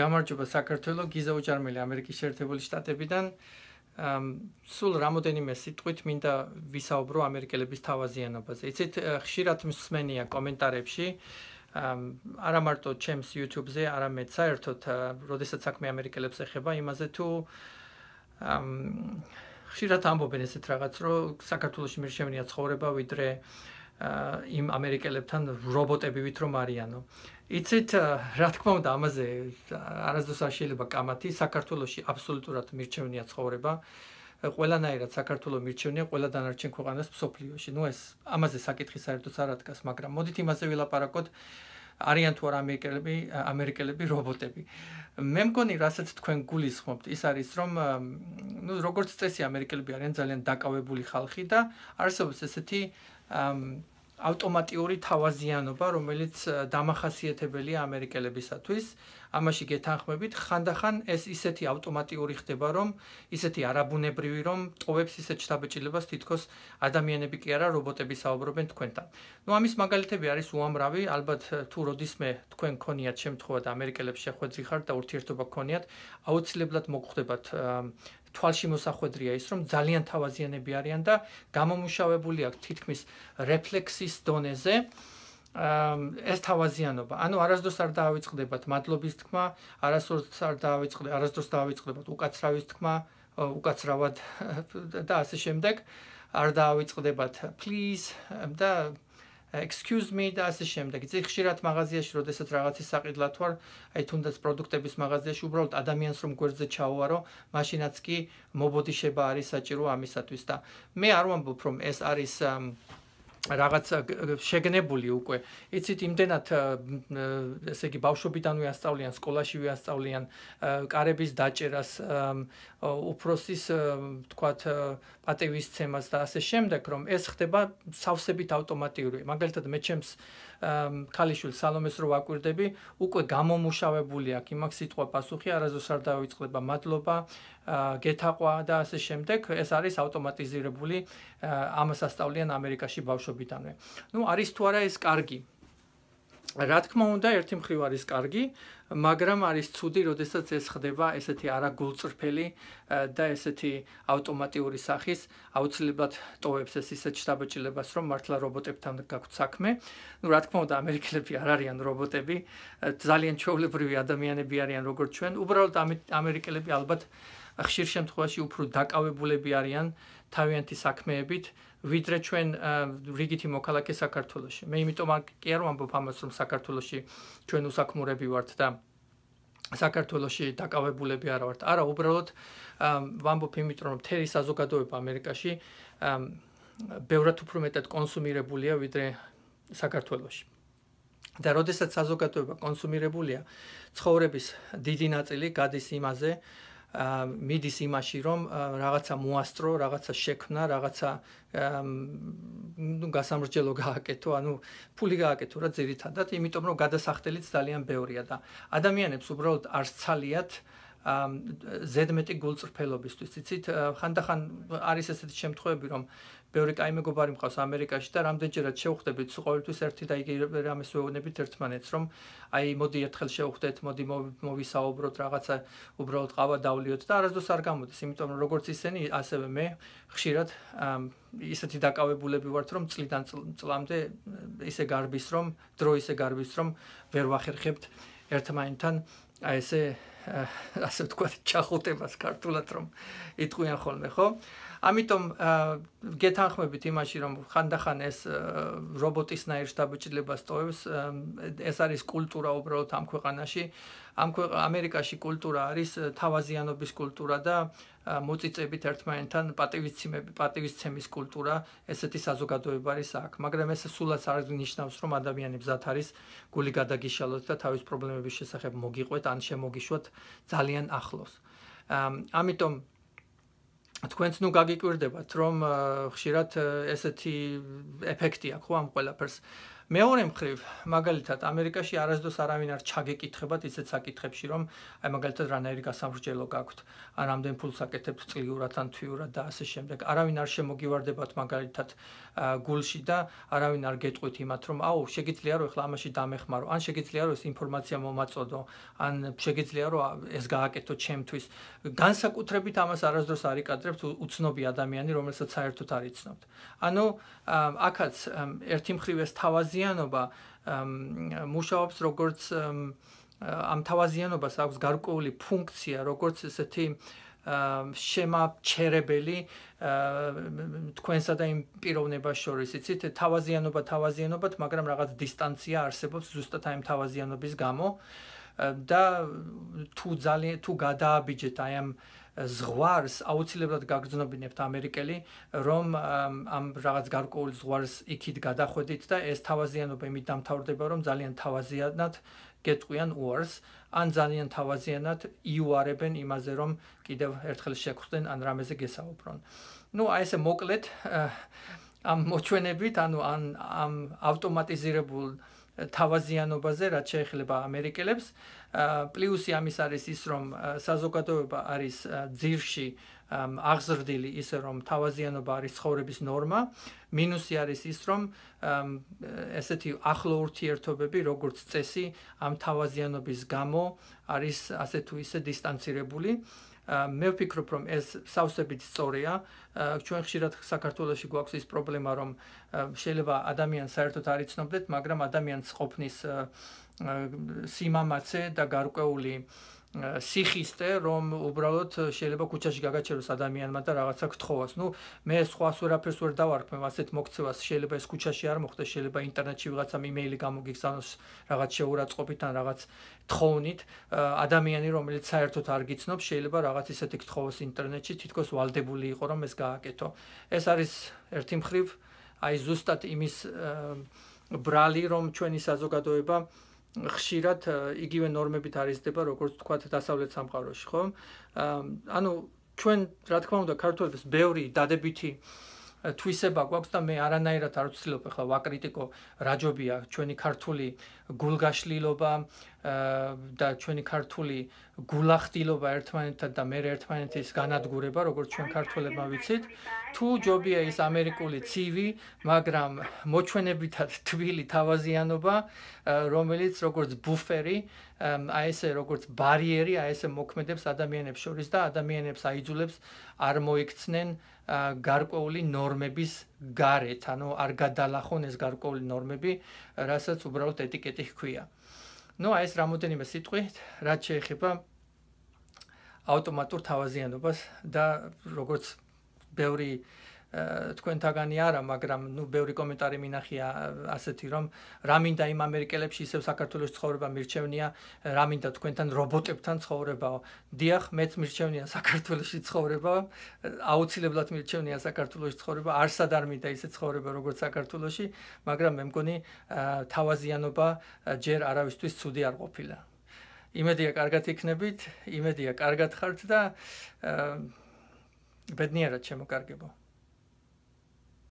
გამარჯობა საქართველოს გიზა უჭარმელი ამერიკის შეერთებული შტატებიდან ამ სულ რამოდენიმე სიტყვით მინდა ვისაუბრო ამერიკელების თავაზიანობაზე. იცით ხშირად მსმენია კომენტარებში ამ არა მარტო ჩემს YouTube-ზე, არამედ საერთოდ, როდესაც საქმე ამერიკელებს ეხება, იმაზე თუ ამ ხშირად ამბობენ ესეთ რაღაც, რომ საქართველოში მერ შევნია ცხოვრება, ვიდრე იმ ამერიკელებთან რობოტები ვით რომ არიანო. იცით, რა თქმა უნდა, ამაზე არასდროს არ შეიძლება კამათი, საქართველოსი აბსოლუტურად მირჩევნია ცხოვრება. ყველანაირად საქართველოს მირჩევნია ყველა დანარჩენ ქვეყანას მსოფლიოში. ნუ ეს ამაზე საკითხი საერთოდ არ ადგას, მაგრამ მოდით იმაზე ვილაპარაკოთ. აა არიან თუ არა ამერიკელები, ამერიკელები რობოტები. მე მგონი, რასაც თქვენ გულისხმობთ, ის არის რომ ну, როგორც წესი, ამერიკელები არიან ძალიან დაკავებული ხალხი და არსებობს ესეთი ავტომატიური თავაზიანობა, რომელიც დამახასიათებელია ამერიკელებისათვის. ამაში გეთანხმებით, ხანდახან ეს ისეთი ავტომატიური ხდება, რომ ისეთი არაბუნებრივი, რომ ტოვებს ისეთ შთაბეჭდილებას თითქოს ადამიანები კი არა, რობოტები საუბრობენ თქვენთან. ნუ ამის მაგალითები არის უამრავი, ალბათ თუ როდისმე თქვენ გქონიათ შემთხვევა და ამერიკელებს შეხვედრი ხართ და ურთიერთობა გქონიათ, აუცილებლად მოგხვდებათ თვალში მოსახვედრია ის, რომ ძალიან თავაზიანები არიან და გამომუშავებული აქვს თითქმის რეფლექსის დონეზე. ეს თავაზიანობა, ანუ არასდროს არ დაავიწყდებათ მადლობის თქმა, არასდროს არ დაავიწყდებათ, არასდროს დაავიწყდებათ უკაცრავის თქმა, უკაცრავად და ასე შემდეგ, არ დაავიწყდებათ please და excuse me და ასე შემდეგ. ძი ხშირად მაღაზიაში, როდესაც რაღაცის საყიდლად ვარ, აი თუნდაც პროდუქტების მაღაზიაში, უბრალოდ ადამიანს რომ გვერდზე ჩაუვარო, მაშინაც კი მობოდიშება არის საჭირო ამისათვის და მე არ ვამბობ რომ ეს არის რაღაც შეგნებული უკვე. იცით იმდენად ესე იგი ბავშვობიდანვე ასწავლიან სკოლაში ვიასწავლიან კარების დაჭერას, უფროსის თქვათ პატევისცემას და ასე შემდეგ, რომ ეს ხდება სავსებით ავტომატიური. მაგალითად მე ჩემს ქალიშვილ სალომეს რო ვაკვირდები, უკვე გამომუშავებული აქვს იმაქ სიტყვა პასუხი, არაზუსტად დაიწყება მადლობა, გეთაყვა და ასე შემდეგ ეს არის ავტომატიზირებული ამასასწავლიან ამერიკაში ბავშვობიდანვე. ну არის თუ არა ეს კარგი? რა თქმა უნდა, ერთი მხრივ არის კარგი, მაგრამ არის ცუდი, როდესაც ეს ხდება ესეთი არაგულწრფელი და ესეთი ავტომატიური სახის აუცილებლად ტოვებს ეს ისეთ შტაბეჭილებას, რომ მართლა რობოტებთან გაქვთ საქმე. ну რა თქმა უნდა, ამერიკელები არ არიან რობოტები, ძალიან ჩვეულებრივი ადამიანები არიან როგორც ჩვენ. უბრალოდ ამერიკელები ალბათ ხშირ შემთხვევაში უფრო დაკავებულები არიან თავიანთი საქმეებით, ვიდრე ჩვენ რიგითი მოქალაქე საქართველოში. მე იმიტომ კი არ ვამბობ ამას, რომ საქართველოში ჩვენ უსაქმურები ვართ და საქართველოში დაკავებულები არ ვართ. არა, უბრალოდ ვამბობ იმით, რომ თერი საზოგადოება ამერიკაში ბევრად უფრო მეტად კონსუმირებულია ვიდრე საქართველოში. და როდესაც საზოგადოება კონსუმირებულია, ცხოვრების დიდი ნაწილი გადის იმაზე, მიდის იმაში, რომ რაღაცა მოასწრო, რაღაცა შექმნა, რაღაცა ნუ გასამრჯელო გააკეთო, ანუ ფული გააკეთო რა ძირითადად, იმიტომ რომ გადასახდელიც ძალიან ბევრია და ადამიანებს უბრალოდ არ სწალიათ ზედმეტი გულწრფელობისთვის. იცით, ხანდახან არის ესეთი შემთხვევები, რომ ბევრი კაი მეგობარი მყავს ამერიკაში და რამდენჯერაც შევხვდებით ყოველთვის ერთი და იგი რამეს ვეუბნებით ერთმანეთს, რომ აი მოდი ერთხელ შევხვდეთ, მოდი მოვისაუბროთ რაღაცა, უბრალოდ ყავა დავლიოთ და არასდროს არ გამოდის, იმიტომ რომ როგორც ისინი, ასევე მე ხშირად ისეთი დაკავებულები ვართ, რომ წლიდან წლამდე ისე გარბის, რომ დრო ისე გარბის, რომ ვერ ვახერხებთ ერთმანეთთან აი ესე ასე ვთქვათ ჩახუტებას ქართულად რომ იტყვიან ხოლმე ხო? ამიტომ გეთანხმებით იმაში რომ ხანდახან ეს რობოტისნაირ შთაბეჭდილებას ტოვებს ეს არის კულტურა უბრალოდ ამ ქვეყანაში ამ ამერიკაში კულტურა არის თავაზიანობის კულტურა და მოწიწებით ერთმანეთთან პატივისცემები პატივისცემის კულტურა ესეთი საზოგადოება არის აქ მაგრამ ეს სულაც არ ნიშნავს რომ ადამიანებს ზათ არის გული გადაგიშალოთ და თავის პრობლემების შესახებ მოგიყვეთ ან შემოგიშვათ ძალიან ახლოს. ამიტომ თქვენც ნუ გაგიკვირდებათ რომ ხშირად ესეთი ეფექტი აქვს ხო ამ ყველაფერს. მეორე მხრივ, მაგალითად, ამერიკაში არასდროს არავინ არ ჩაგეკითხებათ ისეთ საკითხებში, რომ აი მაგალითად რანაირი გასამრჯელო გაქვთ, ან რამდენ ფულს აკეთებთ წლიურად ან თვიურად და ასე შემდეგ. არავინ არ შემოგივარდებათ მაგალითად გულში და არავინ არ გეტყვით იმათ, რომ აუ, შეგიძლია რომ ახლა ამაში დამეხმარო, ან შეგიძლია რომ ეს ინფორმაცია მომაწოდო, ან შეგიძლია რომ ეს გააკეთო ჩემთვის. განსაკუთრებით ამას არასდროს არ იკადრებთ უცნობი ადამიანი, რომელსაც საერთოდ არ იცნობთ. ანუ აკაც ერთი მხრივ ეს თავაზი თავაზიანობა მუშაობს როგორც ამ თავაზიანობას აქვს გარკვეული ფუნქცია, როგორც ესეთი შემაჩერებელი თქვენსა და იმ პიროვნებას შორის. იცით, თავაზიანობა თავაზიანობათ, მაგრამ რაღაც დისტანცია არსებობს ზუსტად ამ თავაზიანობის გამო და თუ ძალიან თუ გადააბიჯეთ აი ამ ზღვარს აუცილებლად გაგზნობინებთ ამერიკელი, რომ ამ რაღაც გარკვეულ ზღვარს იქით გადახვედით და ეს თავაზიანობა იმით დამთავრდება, რომ ძალიან თავაზიანად გეტყვიან უარს, ან ძალიან თავაზიანად იუარებენ იმაზე, რომ კიდევ ერთხელ შეგხვდნენ ან რამეზე გესაუბრონ. ну а ესე მოკლედ ამ მოჩვენებით, ანუ ამ ავტომატიზირებულ თავაზიანობაზე, რაც შეეხება ამერიკელებს. პლუსი ამის არის ის, რომ საზოგადოება არის ძირში აღზრდილი ისე რომ თავაზიანობა არის ცხოვრების ნორმა. მინუსი არის ის, რომ ესეთი ახლო ურთიერთობები, როგორც წესი, ამ თავაზიანობის გამო არის ასე თუ ისე დისტანცირებული. მე ვფიქრობ რომ ეს სავსებით სწორია ჩვენ ხშირად საქართველოსში გვაქვს ის პრობლემა რომ შეიძლება ადამიანს საერთოდ არ იცნობდეთ მაგრამ ადამიანს ყოფნის სიმამაცე და გარკვეული სიხისტე, რომ უბრალოდ შეიძლება ქუჩაში გაგაჩეროს ადამიანმა და რაღაცა გთხოვოს. ნუ მე სხვას ვერაფერს ვერ დავარქმევ, ასეთ მოქცევას შეიძლება ეს ქუჩაში არ მოხდეს, შეიძლება ინტერნეტში ვიღაცა იმეილი გამოგიგზავნოს რაღაც შეურაცხყოფითან, რაღაც თხოვნით. ადამიანი, რომელიც საერთოდ არ გიცნობს, შეიძლება რაღაც ისეთი გთხოვოს ინტერნეტში, თითქოს ვალდებული იყო, რომ ეს გააკეთო. ეს არის ერთი მხრივ, აი ზუსტად იმის ბრალი, რომ ჩვენი საზოგადოება ხშირად э, იგივე ნორმებით არიზდება, როგორც თქვა დასავლეთ სამყაროში, ხო? ანუ ჩვენ რა თქმა უნდა ქართველებს ბევრი დადებითი თვისება გვაქვს და მე არანაირად არ ვცდილობ ახლა ვაკრიტიკო რაჯობია ჩვენი ქართული გულგაშლილობა და ჩვენი ქართული გულახდილობა ერთმანეთთან და მე ერთმანეთის განადგურება როგორც ჩვენ ქართველებმა ვიცით თუ ჯობია ის ამერიკული ცივი მაგრამ მოჩვენებითად თბილი თავაზიანობა რომელიც როგორც ბუფერი აი ესე როგორც ბარიერი აი ესე მოქმედებს ადამიანებს შორის და ადამიანებს აიძულებს არ მოიქცნენ გარკვეული ნორმების გარეთ, ანუ არ გადალახონ ეს გარკვეული ნორმები, რასაც უბრალოდ ეტიკეტი ჰქვია. ნუ აი ეს რამოდენიმე სიტყვი, რაც შეეხება ავტომატურ თავაზიანობას და როგორც ბევრი აა თქვენთაგანი არა, მაგრამ ნუ ბევრი კომენტარი მინახია ასეთი რომ რა მინდა იმ ამერიკელებში ისევ საქართველოს ცხოვრება მირჩევნია, რა მინდა თქვენთან რობოტებთან ცხოვრებაო. დიახ, მეც მირჩევნია საქართველოს ცხოვრება, აუცილებლად მირჩევნია საქართველოს ცხოვრება, არსად არ მინდა ისე ცხოვრება როგორც საქართველოსში, მაგრამ მე მგონი თავაზიანობა ჯერ არავისთვის ცუდი არ ყოფილა. იმედია კარგად იქნებით, იმედია კარგად ხართ და ბედნიერად შემოკარგებო.